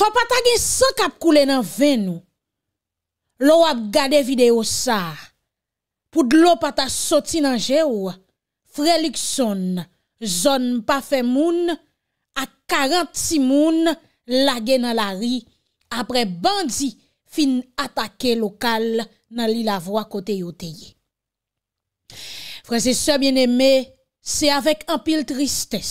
Fwa pata gen san kap koule nan ven nou. Lou ap gade videyo sa. Poud lou pata soti nan jè ou. Frelik son. Zon pafe moun. A karant si moun. Lage nan la ri. Apre bandi fin atake lokal nan li la vwa kote yote ye. Frense se bien eme. Se avèk an pil tristès.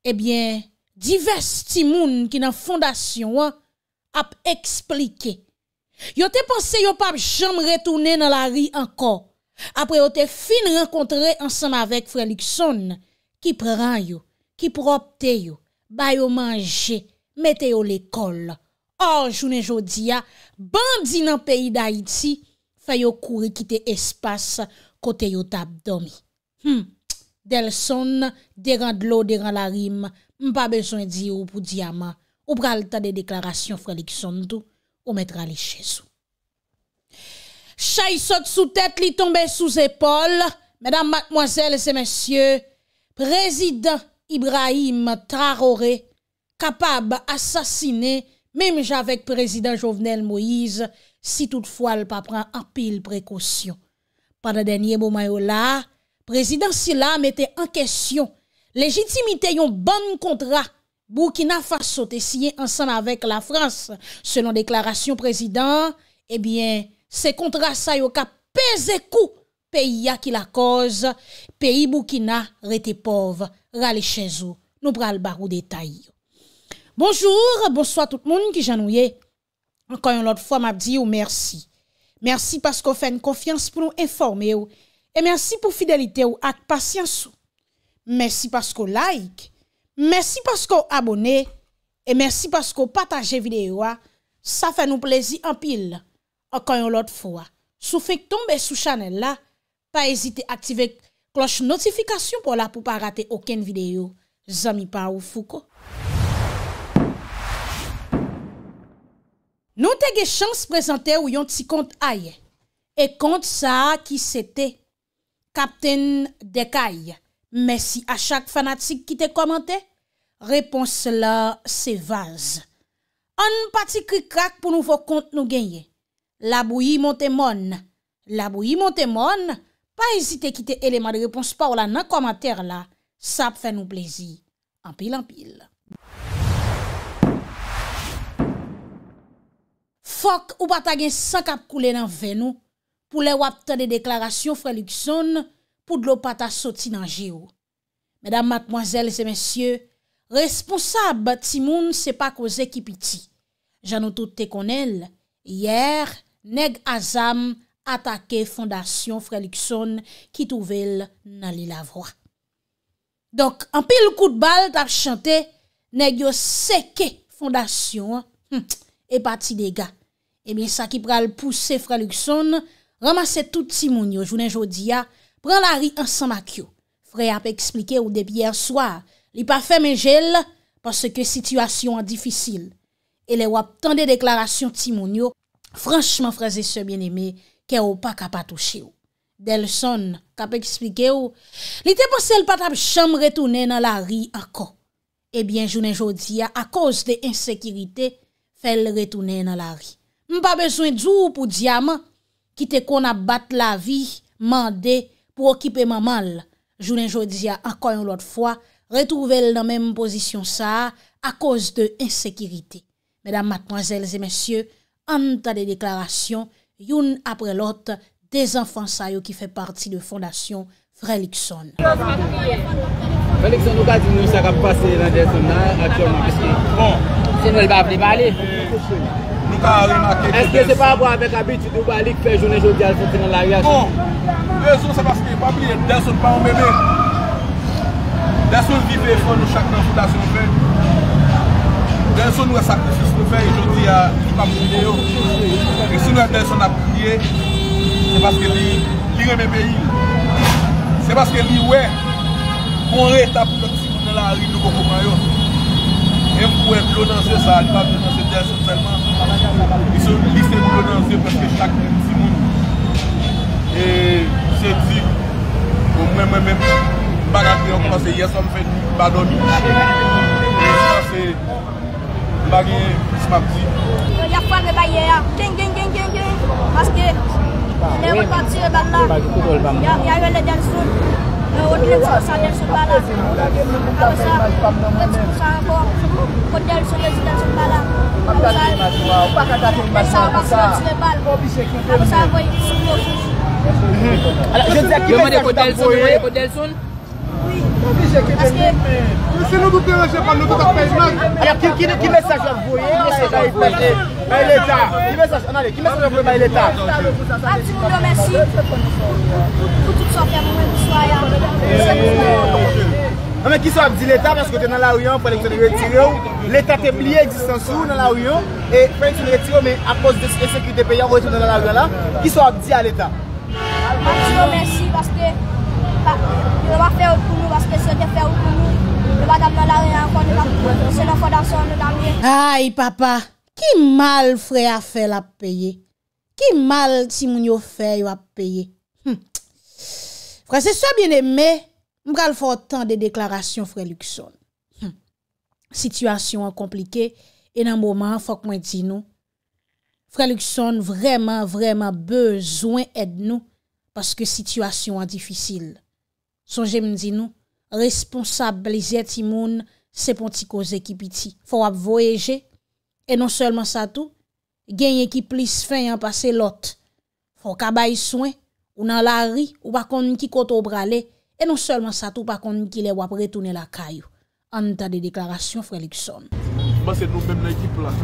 Ebyen. Divers timoun ki nan fondasyon an ap eksplike. Yo te pense yo pa ap jom retoune nan la ri anko. Apre yo te fin renkontre ansam avek Frélixon. Ki pran yo, ki propte yo, bayo manje, meteyo l'ekol. Or jounen jodia, bandi nan peyi da iti, fay yo kouri kite espas kote yo tap domi. Hmm. Delson, deran dlo, deran la rim. Mpa beswen diyo pou diyaman... Ou pral ta de deklarasyon fralik son tou... Ou mette rali chesou... Chay sot sou tet li tombe sou zepol... Medan matmozèl se mèsyè... Prezident Ibrahim Trarore... Kapab asasine... Mèm javek prezident Jovenel Moïse... Si toutfwa l pa pran apil prekosyon... Pada denye mou mayola... Prezident Silam ete an kesyon... Legitimite yon ban kontra bou ki na fasyote siye ansan avek la Frans, selon deklarasyon prezident, ebyen, eh se kontra sa yo ka peze kou peyi ya ki la koz, peyi bou ki na rete pov, rale chenzo, nou pral barou detay. Bonjour, bonsoit tout moun ki janouye. Ankan yon lot fwa mabdi ou mersi. Mersi pasko fèn konfians pou nou informe ou, e mersi pou fidelite ou ak pasyans ou. Mersi pasko like, mersi pasko abone, e mersi pasko pataje videyo a, sa fè nou plezi anpil akanyon lot fwa. Sou fèk tombe sou chanel la, pa ezite aktive kloche notifikasyon pou la pou pa rate oken videyo, zami pa ou fuko. Non te ge chans prezante ou yon ti kont aye, e kont sa ki sete, kapten dekaye. Mèsi a chak fanatik ki te komante, repons la se vaz. An pati kri krak pou nouvo kont nou genye. La bouyi monte mon. La bouyi monte mon, pa esite ki te eleman de repons pa ou la nan komante la, sa ap fè nou plezi. Ampil ampil. Fok ou pata gen sankap koule nan venou, pou le wapte de deklarasyon frèluxon, an, pou dlo pata soti nan geyo. Medan matmoazel se mensyo, responsab ti moun se pa koze ki piti. Janou tout te konel, iyer, neg azam atake fondasyon fralikson ki touvel nan li lavwa. Donk, an pi l kout bal ta chante, neg yo seke fondasyon, e pati dega. Emen eh sa ki pral puse fralikson, ramase tout ti moun yo jounen jodi ya, pran la ri ansan makyo. Fre ap eksplike ou de biyer swa, li pa fe menjel, parce ke situasyon an difisil. E le wap tan de deklarasyon timonyo, franchman freze se bien eme, ke ou pa kapat ouche ou. Del son, kap eksplike ou, li te pose el pat ap chanm retounen nan la ri anko. Ebyen, jounen joudia, a koz de ensekirite, fel retounen nan la ri. M pa beswen djou pou diyaman, kite kon ap bat la vi, mande, Prokipèman mal, Jounen Jodzia anko yon lot fwa, retrouvel nan menm posisyon sa a, a koz de insekiritè. Medan matnoazèl zè mensyè, anta de deklarasyon, yon apre lot, de zanfansayou ki fè parti de fondasyon Frélixon. Eske se pa abwa avek abit yu dou balik pe jounen joudi al sotine la riyak se? Bon, rezon se baske wap liye, den son pa ou meme. Den son vive e fon nou chak nan jouda se ou men. Den son nou a sakrisis nou fey, jouni a kipa mouni yo. E si nou a den son ap liye, se baske liye, kire meme yi. Se baske liye, wè, moun rey ta pou kak si mounen la riyak nou koko mayon. Mwen pou e plonansye sa, li pa plonansye den son selman. Li se plonansye, pek se chakren si moun. E, se ti, pou bon, mwen mwen mwen, baga ki yo kwa se yesom fèk, baga moun. Li se sa se bagi, smap si. Ya fwa le bagye ya, kenkenkenkenken, paske, le wakwati yo bagla, ya yo le den son. A ou ten se mou sa yon soun bala. A ou sa, moun se mou sa yon soun bala. Kou del soun, yon soun bala. A ou sa, moun se mou sa yon soun bala. A ou sa, moun yon soun bala. A la jen zi ak kou del soun, kou del soun? Oui. A skè? Moun se nou doutè an jè pal nou doutè ak pejman. A la kine kine sa joun boye. A la jen zi ak kou del soun. Baye l'Etat. Anade, ki mè sa javlè baye l'Etat? Apti moun, mè si. Toutout sa fè moun, mè kou chwaya. Mè kou chwaya. Mè ki sa abdi l'Etat, mè skote nan la ouyan, pou l'ekson de retiro. L'Etat te plie, distan sou nan la ouyan, e prekson de retiro, mè apos de sekute peyan, ou eton nan la ouyan la, ki sa abdi a l'Etat. Apti moun, mè si, baske, mè va fè ou kou mou, baske se te fè ou kou mou, mè va tapan la ouyan, Ki mal fre a fe la peye? Ki mal si moun yo fe yo a peye? Fre, se so biene me, m kal fwa otan de deklarasyon fre Luxon. Sityasyon an komplike, enan mouman fwa kwen di nou. Fre Luxon vreman vreman bezwen ed nou, paske sityasyon an difisil. Son jem di nou, responsablize ti moun se pon ti koze ki piti. Fwa wap voyeje. E non selman sa tou, genye ki plis fin yon pase lot. Fon kabay souen, ou nan la ri, ou bakon niki koto brale, e non selman sa tou bakon niki le wap retounen la kayo. An nita de deklarasyon, Frélix Son. Mwen se nou bem la ekip la.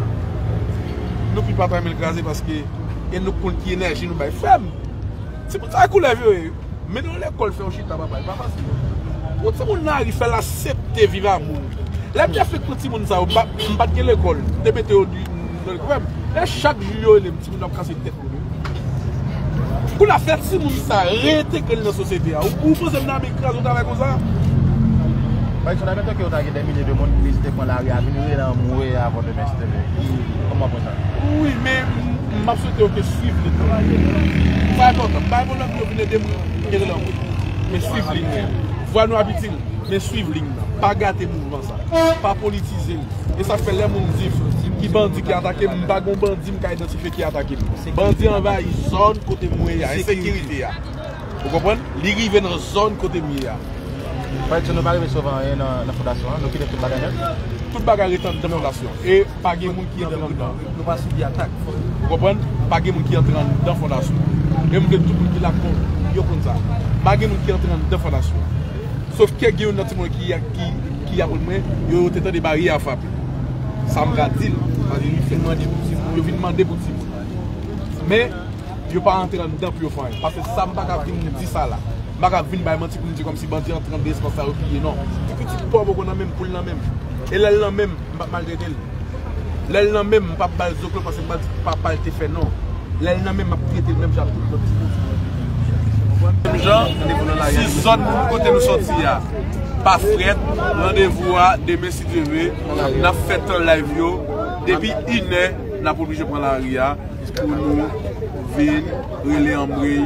Nou pi patan men graze paske, e nou konti enerji nou bay fem. Se mwen sa akou la viwe, menon le kol fè ou chita ba bay. Ou se mwen la ri fè la septe viva mouni. Lè mè fè kou ti moun sa ou mbat gè lè kol, debè tè ou dè lè kou mè mè, lè chak juyo lè mè ti moun lò krasi tèk mè mè. Kou la fè ti moun sa re te kè lè nè sosèpè a, ou pou se mè nan mè krasi, ou ta mè kou zan? Baye, sou la mè tè ki ou ta gè demine dè moun kou lè zitek mè la rè, a minwe lè mou e avon de mè stè mè. O mè aposan? Ou, mè mè aposan te ou ke suiv lè ta. Fè akot, mè mè vò lò ki ou v Pa gate moun van sa, pa politize li. E sa fe lem moun zif, ki bandi ki atake moun, bag moun bandi moun ki a identife ki atake moun. Bandi anva yi zon kote moun ya, yi sekiriti ya. Ou gopon? Liri ven yi zon kote moun ya. Pwede se nou bagare me sovan yi nan fondasyon, nou ki de tout bagare? Tout bagare tan de fondasyon. E pagi moun ki yi den fondasyon. Nou pa soubi atak. Ou gopon? Pagi moun ki yi entran den fondasyon. E moun ke tout moun ki lakon, yi yo konza. Pagi moun ki yi entran den fondasyon. Sof ke geyo nati mwen ki ya koul mwen, yo yo tetan de bari ya fap. Sam gra dil, an di li finman debouti pou yo vinman debouti pou. Men, yo pa anteran den pou yo fany. Pase sa m baka vini di sa la. M baka vini bay manti pou nou di kom si bandi anteran de esponsar ou piye, nan. Ti piti po avokon nan men, pou nan men. E lèl nan men, m baka malde tel. Lèl nan men, m pa bal zoklo, pase non. m pa palte fe, nan. Lèl nan men, m apri etel men, m jan apri kote stil. Si zon kote nou soti ya Pa fred, randevwa Deme si te ve Na fete un live yo Depi inè, na poubi jepan la aria Pou nou vin Reli anbri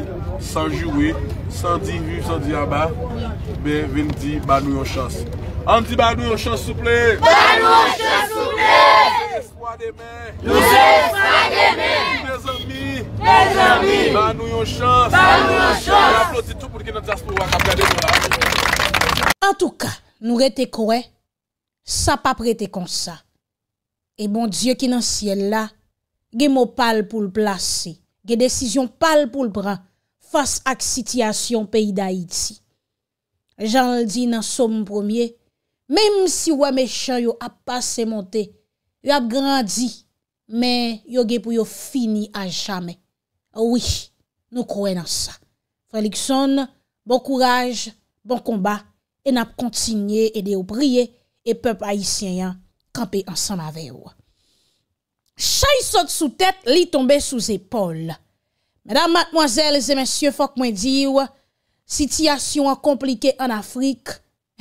Sanjoui, san di viv, san di yaba Be vin di ba nou yon chans An di ba nou yon chans souple Ba nou yon chans souple Nou se eskwa deme Nou se eskwa deme En tout ka, nou rete kwen, sa pa prete kon sa. E bon Diyo ki nan siel la, ge mo pal pou l plase. Ge desisyon pal pou l pran, fase ak sityasyon peyi da iti. Jan l di nan som premier, Mem si wame chan yo ap pase monte, Yo ap grandi, men yo ge pou yo fini an chamek. Ouwi, nou kouwe nan sa. Fralikson, bon kouraj, bon komba, en ap kontinye ede ou priye, e pep aisyen yan kampe ansan aveyo. Chay sot sou tet, li tombe sou zepol. Madame, mademoiselles et messieurs, fok mwen diyo, sityasyon an komplike an Afrique,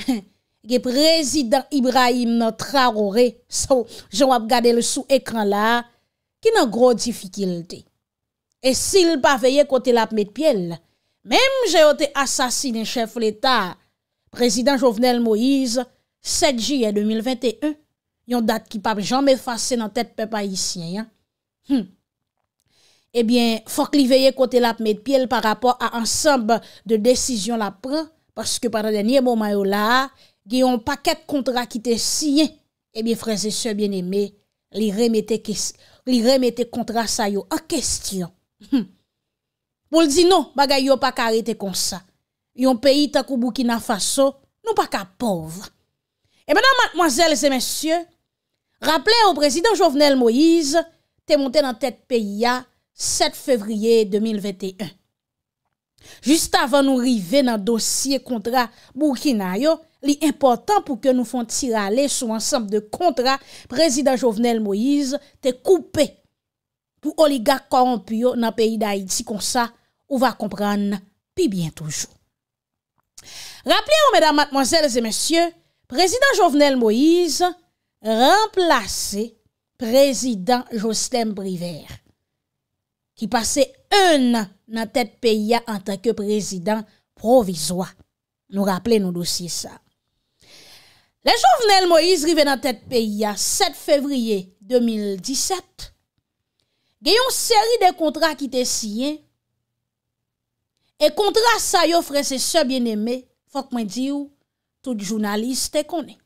ge prezident Ibrahim nan trarore, sa ou jan wap gade le sou ekran la, ki nan gro difikiltey. E sil pa veye kote lap met pyele, mem jayote asasine chef l'Etat, prezident Jovenel Moïse, 7 jay 2021, yon dat ki pa jom efase nan tet pe pa yisyen. Ebyen, eh fok li veye kote lap met pyele par rapport a ansamb de desisyon la pran, paske para denye mouman yo la, geyon paket kontra ki te siyen, ebyen eh freze se bien eme, li remete kontra sa yo a kestyon. Boul hmm. di nou bagay yo pa kare te konsa Yon peyi takou boukina faso Nou pa ka pov E mè nan mwazèl zè mèsyè Rapple ou prezident Jovenel Moïse Te monte nan tèt peyi ya 7 fevriye 2021 Just avan nou rive nan dosye kontra Boukina yo Li important pou ke nou fon tirale Sou ansampe de kontra Prezident Jovenel Moïse Te koupe Ou oligak koronpyo nan peyi da Haiti konsa, ou va kompran pi bien toujou. Rappelez ou mèdam matmozèles et mèsyè, Prezident Jovenel Moïse remplace Prezident Jostem Brivert, ki pase un nan nan tèt peyi ya anta ke prezident provizwa. Nou rappelez nou dousi sa. Le Jovenel Moïse rive nan tèt peyi ya 7 fevriye 2017, Gye yon seri de kontra ki te siyen, e kontra sa yo frese sebyen eme, fok mwen diyo, tout jounaliste te konen.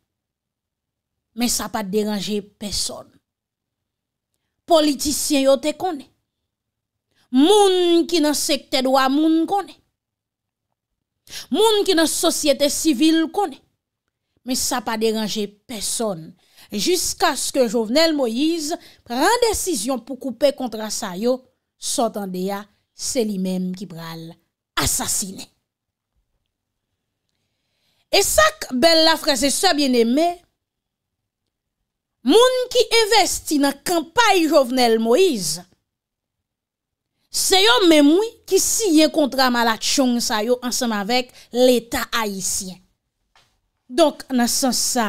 Men sa pa deranje peson. Politisyen yo te konen. Moun ki nan sekte do a moun konen. Moun ki nan sosyete sivil konen. Men sa pa deranje peson. Jiska sko Jovenel Moïse pran desisyon pou koupe kontra sa yo, sotan de ya, se li menm ki pral asasine. E sak bel la fraze sa bien eme, moun ki investi nan kampay Jovenel Moïse, se yo menmoui ki si yen kontra malak chong sa yo ansam avek leta haisyen. Donk nan san sa,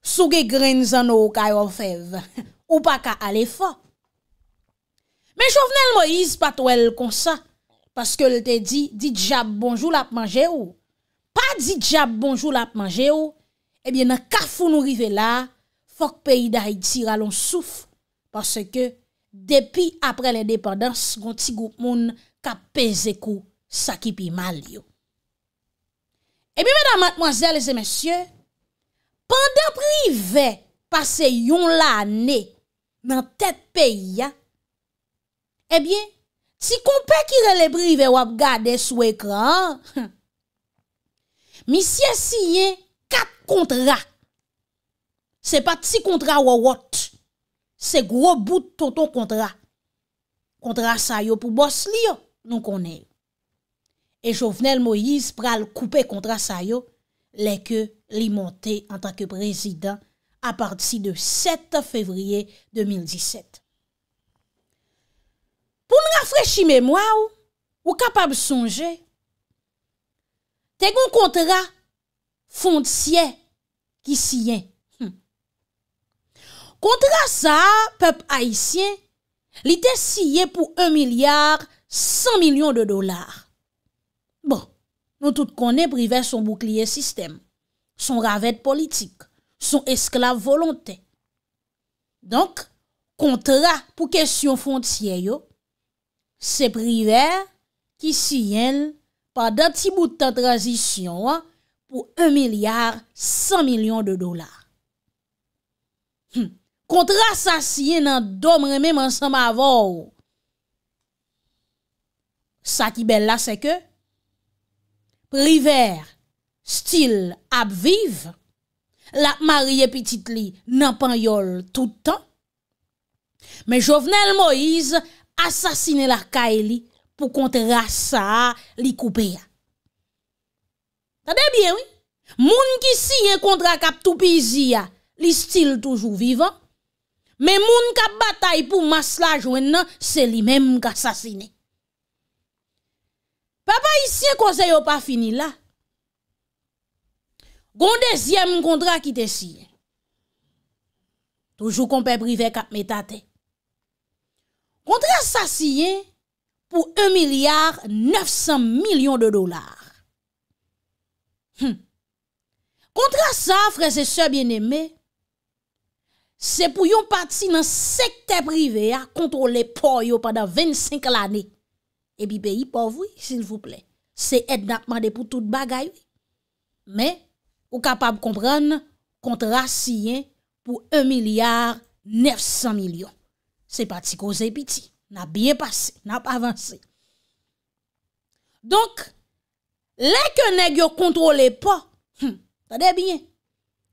souge gren zan nou kayo fev, ou pa ka ale fa. Men chouvenel Moïse pat wèl konsa, paske l te di, di djab bonjou la ap manje ou. Pa di djab bonjou la ap manje ou, ebyen nan kafou nou rive la, fok peyi da iti ralonsouf. Paske depi apre l indepadans, gonti gout moun ka peze kou sakipi mal yo. Ebi, mèdamatmwazèl, lese mèsyè, pandè prive pase yon la anè, mè an tèt peyè, ebi, si kon pe kire le prive wap gade sou ekran, misye si yon kat kontra, se pat si kontra wawot, se gro bout ton kontra, kontra sa yo pou bos li yo, nou konèm. E Jovenel Moïse pral koupe kontra sa yo, leke li monte an tanke prezident a parti de 7 fevriye 2017. Pou m rafrechi mè mwa ou, ou kapab sonje, te kon kontra fondsye ki siyen. Kontra hmm. sa, pep aisyen, li te siyen pou 1 milyar 100 milyon de dolar. nou tout konen priver son bouklier sistem, son ravèd politik, son esklav volontè. Donk, kontra pou kesyon fon tsyè yo, se priver ki syen pa dati boutan transisyon pou 1 milyar 100 milyon de dolar. Kontra sa syen nan domre mèm ansan ma vòw. Sa ki bel la se ke, Priver stil ap viv, la mariye pitit li nan pan yol toutan, me jovenel Moïse asasine la kae li pou kontra sa li koupe ya. Tade bien, oui. Moun ki si yon kontra kap toupizi ya, li stil toujou vivan, me moun kap batay pou mas la jwen nan, se li menm k asasine. Pa pa isye kose yo pa fini la. Gon dezye moun kontra ki te siye. Toujou kon pe prive kap me tate. Kontra sa siye pou 1 milyar 900 milyon de dolar. Kontra sa, freze se bieneme, se pou yon pati nan sekte prive a kontrole po yo padan 25 l ane. E bi peyi povwi, s'il vous plè. Se et nap mande pou tout bagay. Men, ou kapab kompran kontras siyen pou 1 milyar 900 milyon. Se pati koze piti. Nap bien pase, nap avanse. Donk, leke neg yo kontrole pa, sa de bien,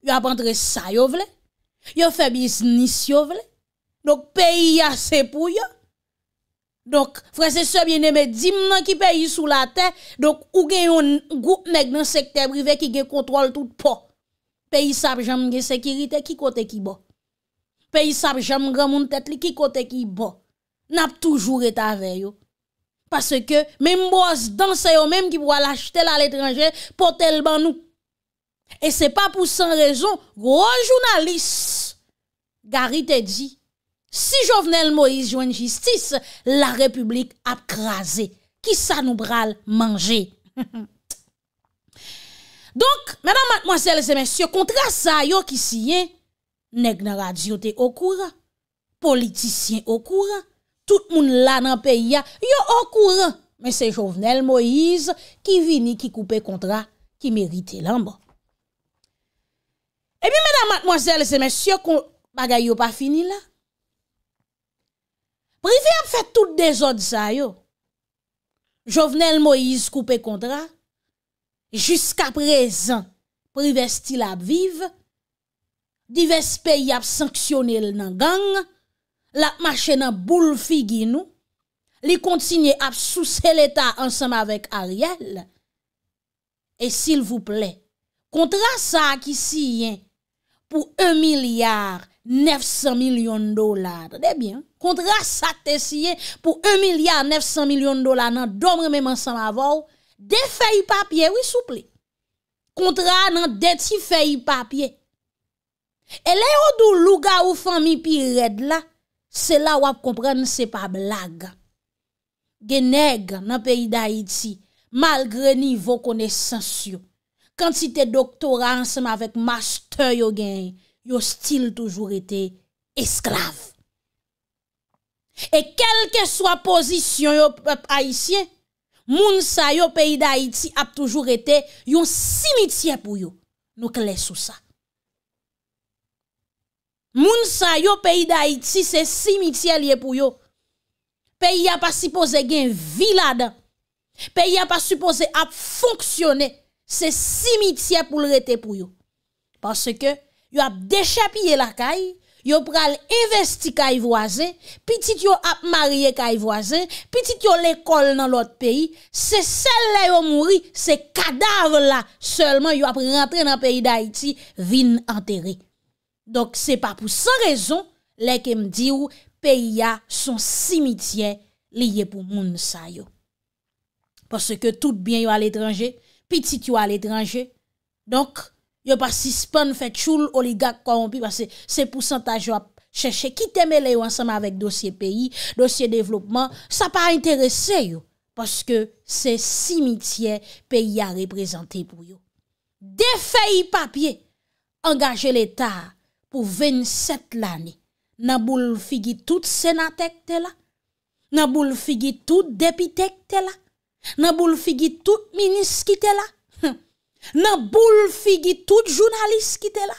yo apandre sa yo vle, yo fe biznis yo vle, donk peyi yase pou yo, Donk, fwese sebyen e me di mnen ki peyi sou la ten, donk, ou gen yon gout mek nan sekte brive ki gen kontrol tout po. Peyi sap jam gen sekirite ki kote ki bo. Peyi sap jam gen moun tet li ki kote ki bo. Nap toujou reta veyo. Pase ke, men mbo as danse yo menm ki pou wala achete la l'etranje, potel ban nou. E se pa pou san rezon, gwo jounalis gari te di, Si Jovenel Moïse jo en justice, la republik ap kraze. Ki sa nou bral manje. Donc madame, mademoiselles et messieurs, kontra sa yo ki siye, neg narad ziyote okour, politisyen okour, tout moun la nan peyi a yo okour. Mè se Jovenel Moïse ki vini ki koupè kontra ki merite lan bon. E eh bin madame, mademoiselles et messieurs, bagay yo pa fini la. Privé ap fè tout de zot zay yo. Jovenel Moïse koupe kontra. Juska prezen, privè stil ap vive. Divè spey ap sanksyonel nan gang. Lap mache nan boule figi nou. Li kontsigne ap souse l'Etat ansam avèk Ariel. Et s'il vous plè, kontra sa akisiyen pou 1 milyard yon. 900 milyon dolar. Debyen, kontra sa te siye pou 1 milyar 900 milyon dolar nan domre menman san avow, de fey papye wisouple. Kontra nan deti fey papye. E le yo dou luga ou fami pi red la, se la wap kompren nese pa blaga. Gen neg nan peyi da iti, malgre nivou kone sensyo. Kantite doktoran seman vek master yo genye. yo style toujours été esclave. Et quelle que soit position yo peuple haïtien, moun sa yo pays d'Haïti a toujours été yon cimetière pour yo. Nous clés sous ça. Moun sa yo pays d'Haïti c'est cimetière pour pour yo. Pays a pas supposé gen vie là-dedans. Pays a pas supposé a fonctionner. C'est cimetière pour le pour yo. Parce que yo ap dechapye la kay, yo pral investi kay voazen, pitit yo ap marye kay voazen, pitit yo lekol nan lot peyi, se sel la yo mouri, se kadav la, selman yo ap rentre nan peyi da iti, vin anteri. Donk se pa pou san rezon, leke m di ou, peyi ya son simitien liye pou moun sa yo. Pase ke tout bien yo al etranje, pitit yo al etranje, donk, yo pa sispon fè tchoul oligak kwa wopi, se pousantaj yo ap chèche, ki teme le yo ansama avèk dosye peyi, dosye devlopman, sa pa a interese yo, paske se simitye peyi a reprezenté pou yo. De fey papye, angaje l'Etat pou 27 l'anè, nan boul figi tout senatek te la, nan boul figi tout depitek te la, nan boul figi tout miniski te la, nan boule figi tout jounalist ki te la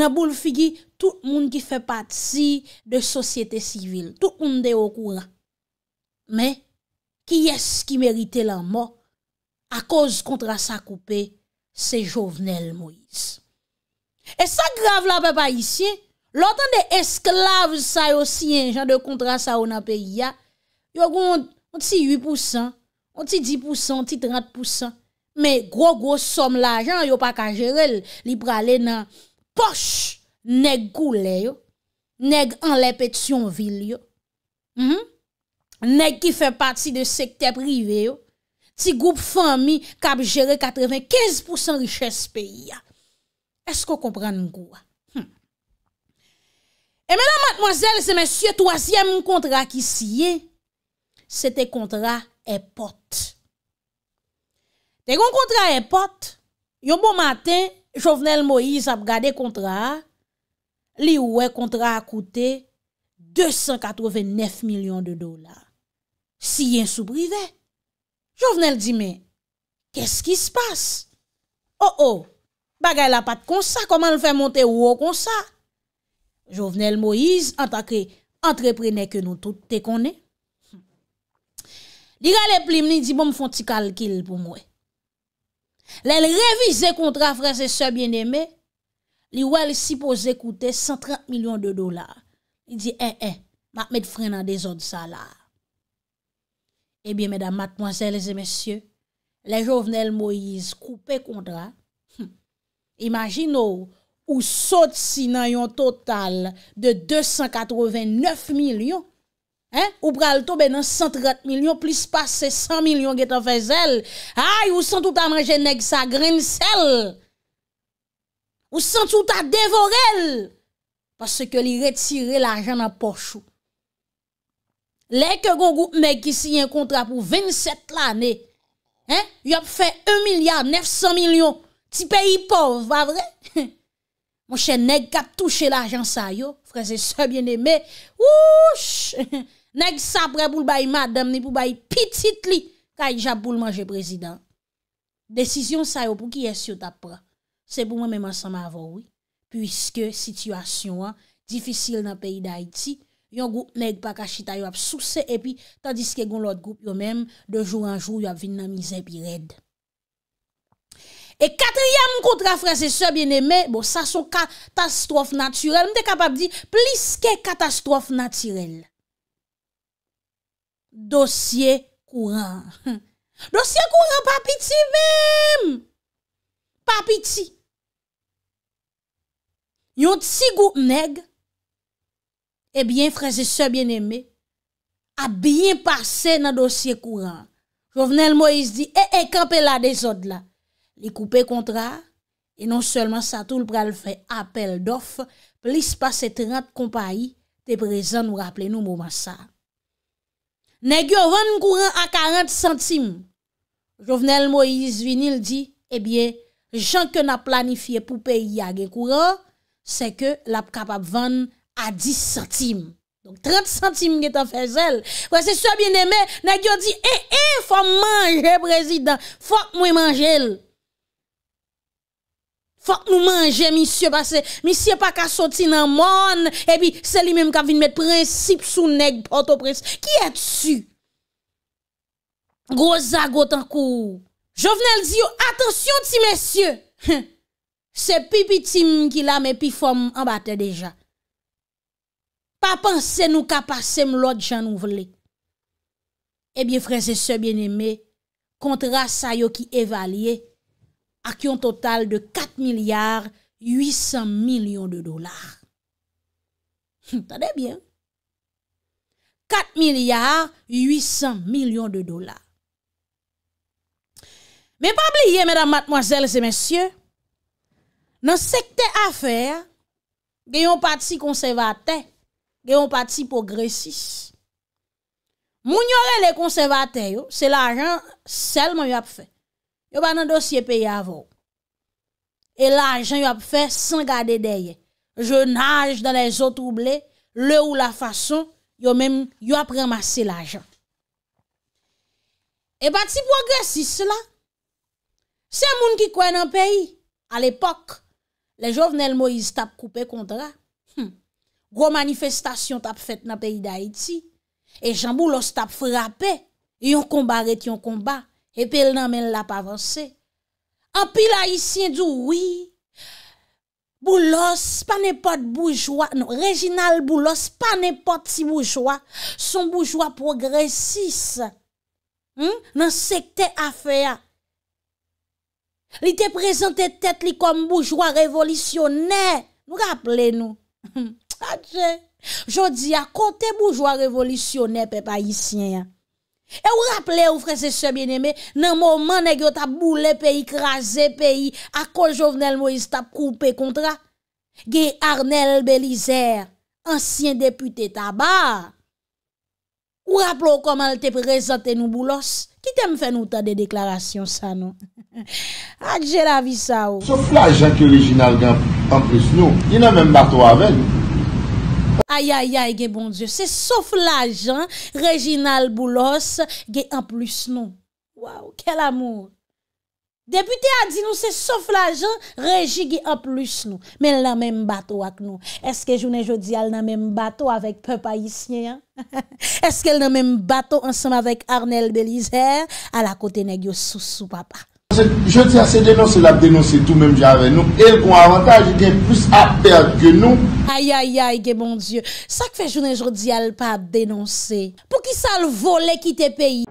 nan boule figi tout moun ki fe pat si de sosyete sivil tout moun de okura me, ki es ki merite la mo a koz kontras a koupe se jovenel mouis e sa grav la pe pa isye lotan de esklav sa yo siyen jan de kontras a ou na pe ya yo kon ti 8% kon ti 10% kon ti 30% Men, gro-gro som la jan, yo pa kan jere li prale nan poch neg goulè yo, neg anlepet yon vil yo, mhm. neg ki fe pati de sekte prive yo, ti goup fami kab jere 95% riches pe ya. Esko kompran nou gwa? Hmm. E menan, matmoazel, se men sye toasyem kontra ki siye, se te kontra epote. Te yon kontra e pot, yon bon maten, Jovenel Moïse ap gade kontra, li ouwe kontra akoute 289 milyon de dolar. Si yon sou prive, Jovenel di men, kes ki se passe? Oh oh, bagay la pat kon sa, koman l fè monte ouwe kon sa? Jovenel Moïse, antakre, antre prene ke nou toute te konen. Hmm, di gale plim ni, di bom fon ti kalkil pou mwe. Lè lè revize kontra frazè sè bienemè, li wè lè sipo zè koute 130 milyon de dolar. Li di, e, eh, e, eh, ma mèd fre nan de zon salar. Ebyè, eh mèdam, matmoazèlèzè, mèsyè, lè jovnel Moïse koupe kontra. Imagino, ou sot si nan yon total de 289 milyon. Ou pral to bè nan 130 milyon, plis pas se 100 milyon gè tan fè zèl. Ay, ou san tout a manje nèk sa grensel. Ou san tout a devorel. Pas se ke li retire l'ajan nan pochou. Lèk gongou nèk ki si yon kontra pou 27 l'année. Yop fè 1 milyard 900 milyon. Ti peyi pov, va vre? Mwen chè nèk kap touche l'ajan sa yo. Frèze sa bienemè. Wouch! Neg sapre pou l bayi madem ni pou l bayi pitit li kaya jap pou l manje prezident. Desisyon sa yo pou ki yes yo tap pra. Se pou mwen menman sa ma avan woy. Puiske situasyon an, difisil nan peyi da Haiti, yon goup neg pakashita yo ap souse epi tandiske goun lot goup yo menm de joun an joun yo ap vin nan mizan epi red. E katriyam kontrafre se se biene me, bo sa son katastrof natyrel, mte kapap di, pliske katastrof natyrel. Dosye kouran. Dosye kouran papiti vèm. Papiti. Yon tsi gout neg, ebyen fraze se byen eme, a byen pase nan dosye kouran. Jouvenel Moïse di, e eh, e eh, kape la de zot la. Li koupe kontra, e non selman sa tout pral fè apel dof, plis pase trent kompayi, te prezan nou rappele nou mouman sa. Negyo vande kouran a 40 centime. Jovenel Moïse Vinil di, e eh bie, jan ke na planifiye pou peyi ya gen kouran, se ke la kapap vande a 10 centime. 30 centime gen ta fe zel. Wese sou bieneme, negyo di, e eh, e, eh, fwa manje prezident, fwa mwen manje el. Fak nou manje misye basè. Misye pa ka soti nan moun. Ebi seli menm ka vin met prinsip sou neg poto prinsip. Ki et su? Groza gotan kou. Jovenel di yo, atensyon ti mesye. Se pipi tim ki la me pi fom mbate deja. Pa panse nou ka pase mlo djan nou vle. Ebi franse se bieneme. Kontra sa yo ki evalie. a ki yon total de 4 milyar 800 milyon de dolar. Tade bien. 4 milyar 800 milyon de dolar. Me pa bliye, mèdam matmoazèl se mèsyè, nan sekte afer, gen yon pati konsevaten, gen yon pati progressis, moun yon lè konsevaten yo, se l'ajan sel mwen yon ap fè. Yo ban nan dosye peye avou. E la ajan yo ap fè san gade deye. Je nage dan en zo troublè, le ou la fason, yo ap remase la ajan. E ba ti progresi sè la? Se moun ki kwen nan peyi, al epok, le jovenel Moïse tap koupe kontra, hmm, gro manifestasyon tap fèt nan peyi d'Haïti, e jambou los tap frapè, yon komba ret yon komba, E pe el nan men la pa avanse. An pi la hisyen di oui, Boulos, pa nepot boujwa, nou, Reginald Boulos, pa nepot si boujwa, son boujwa progresis, hmm, nan sekte afea. Li te prezante tet li kom boujwa revolisyonè, nou rappele nou. Aje, jodi a kote boujwa revolisyonè pe pa hisyen ya. E ou rappele ou frese se mien eme Nan mou man e gyo tap boule peyi Kraze peyi A kol jovenel Moïse tap koupe kontra Ge Arnel Belizer Ansyen depute taba Ou rappele ou koman El te prezante nou boulos Ki tem fe nou ta de deklarasyon sa nou Adje ah, la vi oh. sa ou So flage anke olijinal gen Anke snou Yen a men mbato ave nou Ayayay gen bon die, se soflajan Reginald Boulos gen an plus nou. Waw, kel amour. Depute a di nou se soflajan Regi gen an plus nou. Men nan men mbato ak nou. Eske jounen jodi al nan men mbato avèk pepa yisyen? Eske el nan men mbato ansam avèk Arnel Belize? Al akote ne gyo sou sou papa. Je ti ase denonse la denonse tou mèm di avè nou, el kon avantage gen plus apèr gen nou. Ay ay ay gen mon dieu, sak fe jounen jodi al pa denonse, pou ki sal vole ki te peyi.